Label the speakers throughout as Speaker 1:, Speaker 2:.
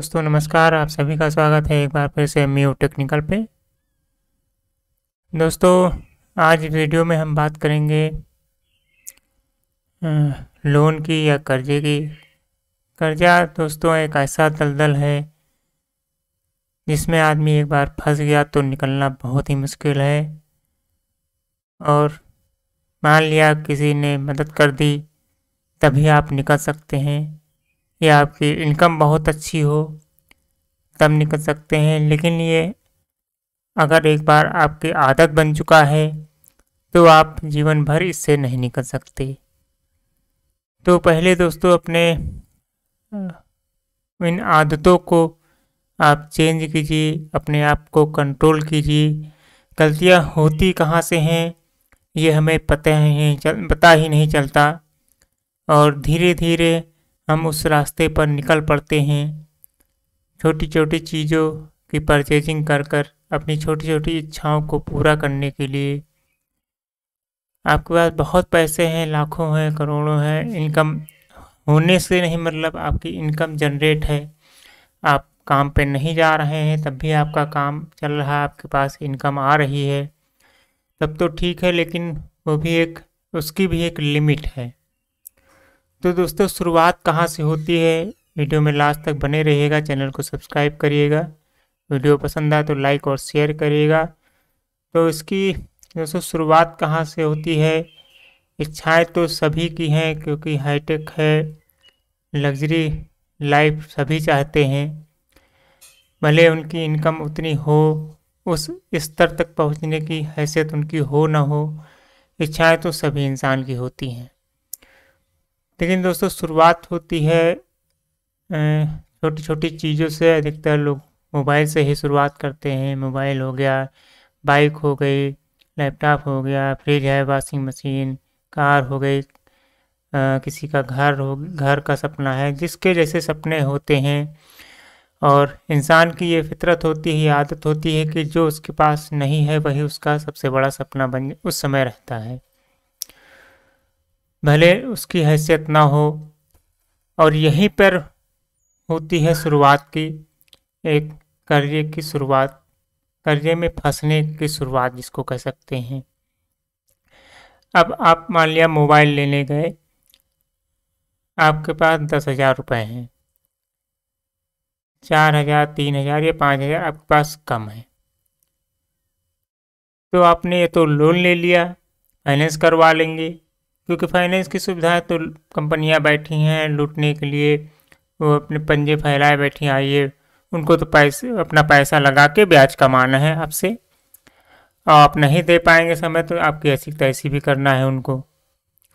Speaker 1: दोस्तों नमस्कार आप सभी का स्वागत है एक बार फिर से म्यू टेक्निकल पे दोस्तों आज वीडियो में हम बात करेंगे लोन की या कर्जे की कर्जा दोस्तों एक ऐसा दलदल है जिसमें आदमी एक बार फंस गया तो निकलना बहुत ही मुश्किल है और मान लिया किसी ने मदद कर दी तभी आप निकल सकते हैं या आपकी इनकम बहुत अच्छी हो तब निकल सकते हैं लेकिन ये अगर एक बार आपकी आदत बन चुका है तो आप जीवन भर इससे नहीं निकल सकते तो पहले दोस्तों अपने इन आदतों को आप चेंज कीजिए अपने आप को कंट्रोल कीजिए गलतियाँ होती कहाँ से हैं ये हमें पता ही नहीं चल पता ही नहीं चलता और धीरे धीरे हम उस रास्ते पर निकल पड़ते हैं छोटी छोटी चीज़ों की परचेजिंग कर कर अपनी छोटी छोटी इच्छाओं को पूरा करने के लिए आपके पास बहुत पैसे हैं लाखों हैं करोड़ों हैं इनकम होने से नहीं मतलब आपकी इनकम जनरेट है आप काम पे नहीं जा रहे हैं तब भी आपका काम चल रहा है आपके पास इनकम आ रही है तब तो ठीक है लेकिन वो भी एक उसकी भी एक लिमिट है तो दोस्तों शुरुआत कहाँ से होती है वीडियो में लास्ट तक बने रहिएगा चैनल को सब्सक्राइब करिएगा वीडियो पसंद आए तो लाइक और शेयर करिएगा तो इसकी दोस्तों शुरुआत कहाँ से होती है इच्छाएं तो सभी की हैं क्योंकि हाईटेक है लग्जरी लाइफ सभी चाहते हैं भले उनकी इनकम उतनी हो उस स्तर तक पहुंचने की हैसियत उनकी हो ना हो इच्छाएं तो सभी इंसान की होती हैं लेकिन दोस्तों शुरुआत होती है छोटी छोटी चीज़ों से अधिकतर लोग मोबाइल से ही शुरुआत करते हैं मोबाइल हो गया बाइक हो गई लैपटॉप हो गया फ्रिज है वॉशिंग मशीन कार हो गई किसी का घर हो घर का सपना है जिसके जैसे सपने होते हैं और इंसान की ये फितरत होती है आदत होती है कि जो उसके पास नहीं है वही उसका सबसे बड़ा सपना बन उस समय रहता है भले उसकी हैसियत ना हो और यहीं पर होती है शुरुआत की एक करियर की शुरुआत करियर में फंसने की शुरुआत जिसको कह सकते हैं अब आप मान लिया मोबाइल लेने गए आपके पास दस हज़ार रुपये हैं चार हज़ार तीन हज़ार या पाँच हज़ार आपके पास कम है तो आपने ये तो लोन ले लिया फाइनेंस करवा लेंगे क्योंकि फाइनेंस की सुविधाएं तो कंपनियां बैठी हैं लूटने के लिए वो अपने पंजे फैलाए बैठी आइए उनको तो पैसे अपना पैसा लगा के ब्याज कमाना है आपसे आप नहीं दे पाएंगे समय तो आपकी ऐसी तैसी भी करना है उनको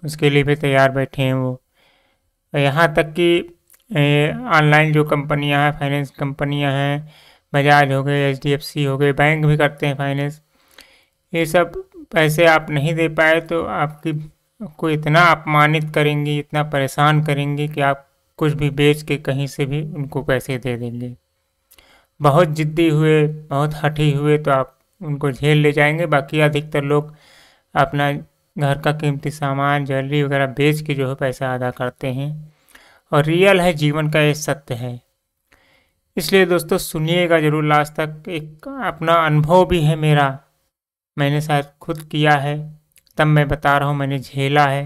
Speaker 1: उसके लिए भी तैयार बैठे हैं वो यहाँ तक कि ऑनलाइन जो कंपनियाँ हैं फाइनेंस कंपनियाँ हैं बजाज हो गए एच हो गए बैंक भी करते हैं फाइनेंस ये सब पैसे आप नहीं दे पाए तो आपकी को इतना अपमानित करेंगे इतना परेशान करेंगे कि आप कुछ भी बेच के कहीं से भी उनको पैसे दे देंगे बहुत ज़िद्दी हुए बहुत हठी हुए तो आप उनको झेल ले जाएंगे बाकी अधिकतर लोग अपना घर का कीमती सामान ज्वेलरी वगैरह बेच के जो है पैसा अदा करते हैं और रियल है जीवन का ये सत्य है इसलिए दोस्तों सुनिएगा जरूर लास्ट तक एक अपना अनुभव भी है मेरा मैंने शायद खुद किया है तब मैं बता रहा हूँ मैंने झेला है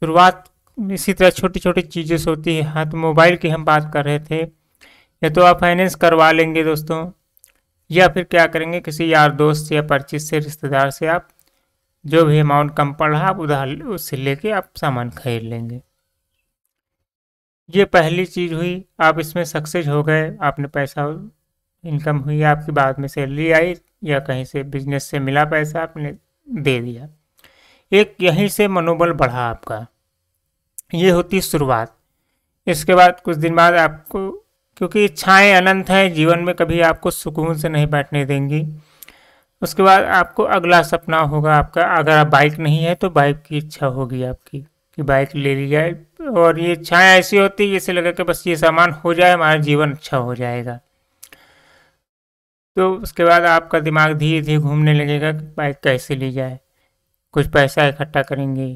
Speaker 1: शुरुआत इसी तरह छोटी छोटी चीज़ें होती है हाँ तो मोबाइल की हम बात कर रहे थे या तो आप फाइनेंस करवा लेंगे दोस्तों या फिर क्या करेंगे किसी यार दोस्त से या परचेज से रिश्तेदार से आप जो भी अमाउंट कम पड़ रहा आप उधार उससे लेके आप सामान खरीद लेंगे ये पहली चीज़ हुई आप इसमें सक्सेस हो गए आपने पैसा इनकम हुई आपकी बाद में सैलरी आई या कहीं से बिजनेस से मिला पैसा आपने दे दिया एक यहीं से मनोबल बढ़ा आपका ये होती शुरुआत इसके बाद कुछ दिन बाद आपको क्योंकि इच्छाएं अनंत हैं जीवन में कभी आपको सुकून से नहीं बैठने देंगी उसके बाद आपको अगला सपना होगा आपका अगर आप बाइक नहीं है तो बाइक की इच्छा होगी आपकी कि बाइक ले ली जाए और ये इच्छाएँ ऐसी होती है जैसे लगा कि बस ये सामान हो जाए हमारा जीवन अच्छा हो जाएगा तो उसके बाद आपका दिमाग धीरे धीरे घूमने लगेगा कि बाइक कैसे ली जाए कुछ पैसा इकट्ठा करेंगे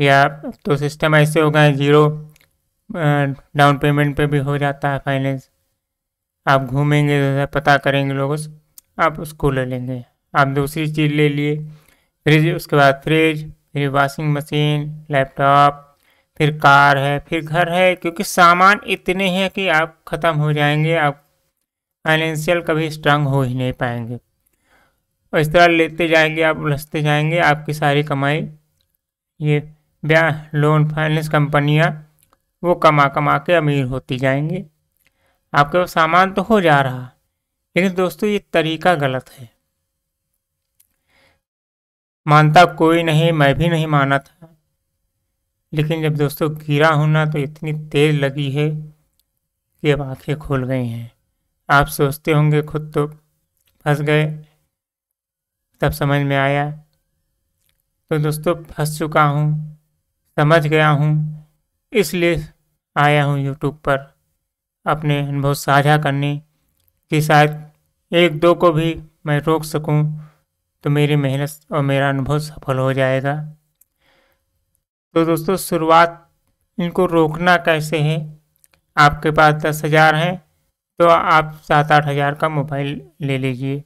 Speaker 1: या तो सिस्टम ऐसे होगा ज़ीरो डाउन पेमेंट पे भी हो जाता है फाइनेंस आप घूमेंगे तो पता करेंगे लोगों से आप उसको ले लेंगे आप दूसरी चीज़ ले लिए फ्रिज उसके बाद फ्रिज फिर वॉशिंग मशीन लैपटॉप फिर कार है फिर घर है क्योंकि सामान इतने हैं कि आप ख़त्म हो जाएंगे आप फाइनेंशियल कभी स्ट्रांग हो ही नहीं पाएंगे और इस तरह लेते जाएंगे आप उलझते जाएंगे आपकी सारी कमाई ये ब्याह लोन फाइनेंस कंपनियां वो कमा कमा के अमीर होती जाएंगी आपके पास सामान तो हो जा रहा लेकिन दोस्तों ये तरीका गलत है मानता कोई नहीं मैं भी नहीं माना था लेकिन जब दोस्तों गिरा होना तो इतनी तेज लगी है कि अब आंखें खोल गई हैं आप सोचते होंगे खुद तो फंस गए तब समझ में आया तो दोस्तों फंस चुका हूँ समझ गया हूँ इसलिए आया हूँ यूट्यूब पर अपने अनुभव साझा करने कि शायद एक दो को भी मैं रोक सकूँ तो मेरी मेहनत और मेरा अनुभव सफल हो जाएगा तो दोस्तों शुरुआत इनको रोकना कैसे है आपके पास दस हज़ार हैं तो आप सात आठ हज़ार का मोबाइल ले लीजिए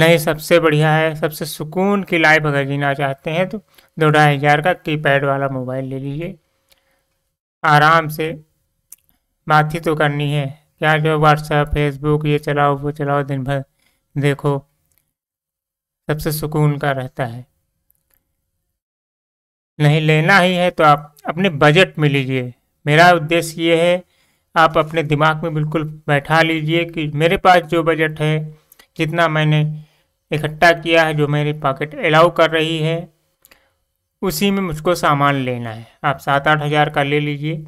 Speaker 1: नहीं सबसे बढ़िया है सबसे सुकून की लाइफ अगर जीना चाहते हैं तो दो ढाई हज़ार का कीपैड वाला मोबाइल ले लीजिए आराम से बात ही तो करनी है क्या जो व्हाट्सएप फेसबुक ये चलाओ वो चलाओ दिन भर देखो सबसे सुकून का रहता है नहीं लेना ही है तो आप अपने बजट में लीजिए मेरा उद्देश्य ये है आप अपने दिमाग में बिल्कुल बैठा लीजिए कि मेरे पास जो बजट है जितना मैंने इकट्ठा किया है जो मेरी पॉकेट अलाउ कर रही है उसी में मुझको सामान लेना है आप सात आठ हज़ार का ले लीजिए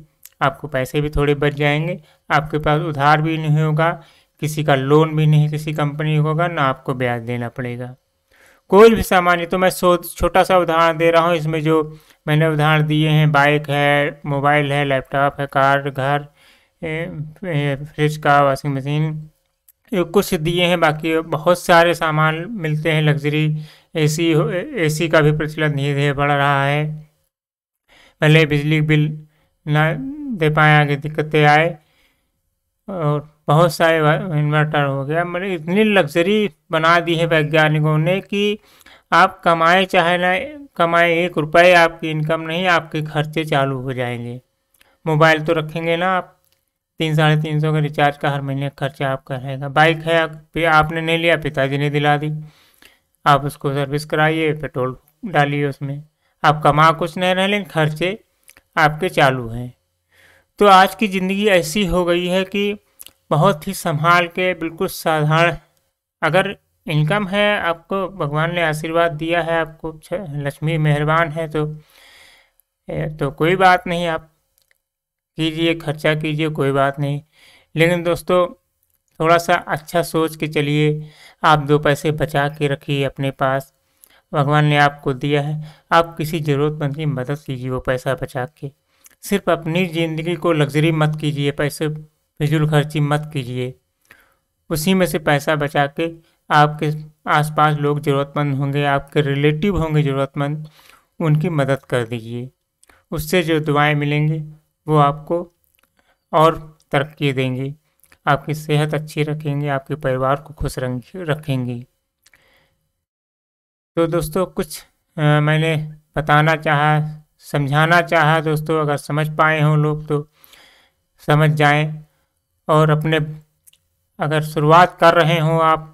Speaker 1: आपको पैसे भी थोड़े बच जाएंगे आपके पास उधार भी नहीं होगा किसी का लोन भी नहीं किसी कंपनी होगा ना आपको ब्याज देना पड़ेगा कोई भी सामान ये तो मैं सो छोटा सा उदाहरण दे रहा हूँ इसमें जो मैंने उदाहरण दिए हैं बाइक है मोबाइल है लैपटॉप है कार घर फ्रिज का वॉशिंग मशीन कुछ दिए हैं बाकी बहुत सारे सामान मिलते हैं लग्जरी एसी एसी का भी प्रचलन धीरे धीरे बढ़ रहा है पहले बिजली बिल ना दे पाए आगे दिक्कतें आए और बहुत सारे इन्वर्टर हो गया मतलब इतनी लग्जरी बना दी है वैज्ञानिकों ने कि आप कमाए चाहे ना कमाए एक रुपये आपकी इनकम नहीं आपके खर्चे चालू हो जाएंगे मोबाइल तो रखेंगे ना आप तीन साढ़े तीन सौ का रिचार्ज का हर महीने खर्चा आपका रहेगा बाइक है आपने नहीं लिया पिताजी ने दिला दी आप उसको सर्विस कराइए पेट्रोल डालिए उसमें आप कमा कुछ नहीं रहे लेकिन खर्चे आपके चालू हैं तो आज की ज़िंदगी ऐसी हो गई है कि बहुत ही संभाल के बिल्कुल साधारण अगर इनकम है आपको भगवान ने आशीर्वाद दिया है आपको लक्ष्मी मेहरबान है तो तो कोई बात नहीं आप कीजिए खर्चा कीजिए कोई बात नहीं लेकिन दोस्तों थोड़ा सा अच्छा सोच के चलिए आप दो पैसे बचा के रखिए अपने पास भगवान ने आपको दिया है आप किसी ज़रूरतमंद की मदद कीजिए वो पैसा बचा के सिर्फ अपनी ज़िंदगी को लग्जरी मत कीजिए पैसे फिजूल खर्ची मत कीजिए उसी में से पैसा बचा के आपके आसपास लोग ज़रूरतमंद होंगे आपके रिलेटिव होंगे ज़रूरतमंद उनकी मदद कर दीजिए उससे जो दुआएं मिलेंगी वो आपको और तरक्की देंगी आपकी सेहत अच्छी रखेंगे आपके परिवार को खुश रखेंगी तो दोस्तों कुछ आ, मैंने बताना चाहा समझाना चाहा दोस्तों अगर समझ पाए हों लोग तो समझ जाएं और अपने अगर शुरुआत कर रहे हों आप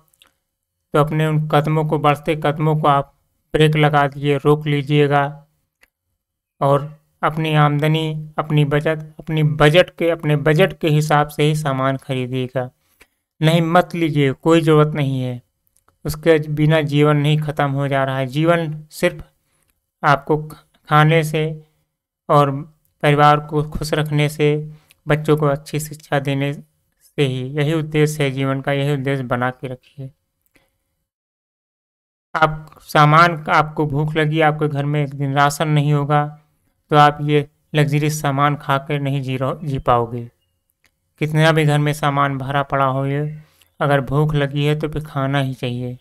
Speaker 1: तो अपने उन कदमों को बढ़ते कदमों को आप ब्रेक लगा दिए रोक लीजिएगा और अपनी आमदनी अपनी बचत अपनी बजट के अपने बजट के हिसाब से ही सामान खरीदिएगा नहीं मत लीजिए कोई ज़रूरत नहीं है उसके बिना जीवन नहीं ख़त्म हो जा रहा है जीवन सिर्फ आपको खाने से और परिवार को खुश रखने से बच्चों को अच्छी शिक्षा देने से ही यही उद्देश्य है जीवन का यही उद्देश्य बना के रखिए आप सामान आपको भूख लगी आपके घर में एक दिन राशन नहीं होगा तो आप ये लग्जरी सामान खा कर नहीं जी जी पाओगे कितना भी घर में सामान भरा पड़ा हो ये अगर भूख लगी है तो फिर खाना ही चाहिए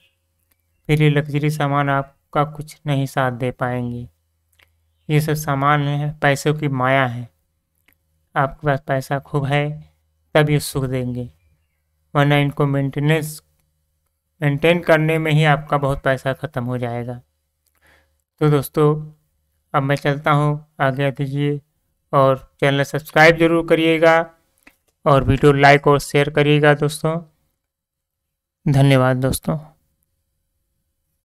Speaker 1: फिर ये लग्जरी सामान आपका कुछ नहीं साथ दे पाएंगे ये सब सामान है पैसों की माया है आपके पास पैसा खूब है तब ये सुख देंगे वरना इनको मेंटेनेंस मेंटेन करने में ही आपका बहुत पैसा ख़त्म हो जाएगा तो दोस्तों अब मैं चलता हूँ आज्ञा दीजिए और चैनल सब्सक्राइब जरूर करिएगा और वीडियो लाइक और शेयर करिएगा दोस्तों धन्यवाद दोस्तों